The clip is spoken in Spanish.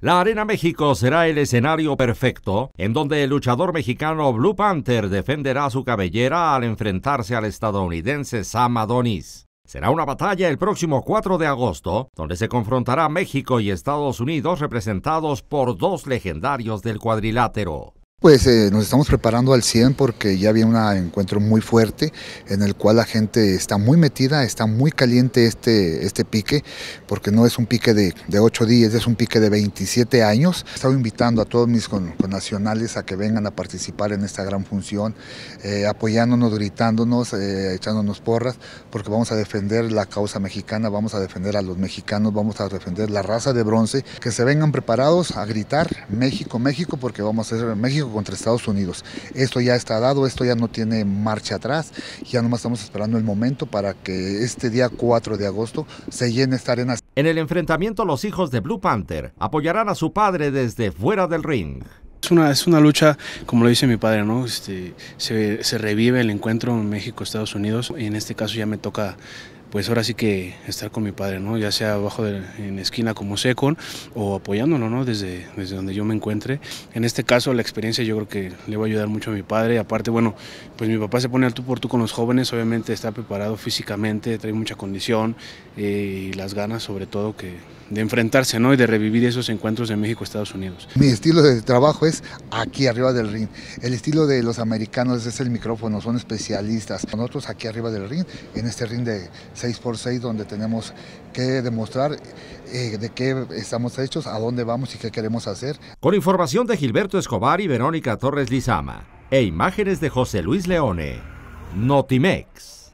La Arena México será el escenario perfecto en donde el luchador mexicano Blue Panther defenderá su cabellera al enfrentarse al estadounidense Sam Adonis. Será una batalla el próximo 4 de agosto, donde se confrontará México y Estados Unidos representados por dos legendarios del cuadrilátero. Pues eh, nos estamos preparando al 100 porque ya había un encuentro muy fuerte en el cual la gente está muy metida, está muy caliente este, este pique, porque no es un pique de, 8 días, es un pique de 27 años. He estado invitando a todos mis connacionales a que vengan a participar en esta gran función, eh, apoyándonos, gritándonos, eh, echándonos porras, porque vamos a defender la causa mexicana, vamos a defender a los mexicanos, vamos a defender la raza de bronce. Que se vengan preparados a gritar México, México, porque vamos a ser México contra Estados Unidos. Esto ya está dado, esto ya no tiene marcha atrás, ya nomás estamos esperando el momento para que este día 4 de agosto se llene esta arena. En el enfrentamiento los hijos de Blue Panther apoyarán a su padre desde fuera del ring. Es una, es una lucha, como lo dice mi padre, ¿no? Este, se, revive el encuentro en México-Estados Unidos y en este caso ya me toca pues ahora sí que estar con mi padre, ¿no? Ya sea abajo en esquina como Secon o apoyándolo, ¿no? Desde, desde donde yo me encuentre. En este caso la experiencia yo creo que le va a ayudar mucho a mi padre. Aparte, bueno, pues mi papá se pone al tú por tú con los jóvenes, obviamente está preparado físicamente, trae mucha condición eh, y las ganas sobre todo que de enfrentarse, ¿no? Y de revivir esos encuentros de México-Estados Unidos. Mi estilo de trabajo es aquí arriba del ring. El estilo de los americanos es el micrófono, son especialistas. Nosotros aquí arriba del ring, en este ring de 6x6 donde tenemos que demostrar eh, de qué estamos hechos, a dónde vamos y qué queremos hacer. Con información de Gilberto Escobar y Verónica Torres Lizama e imágenes de José Luis Leone, Notimex.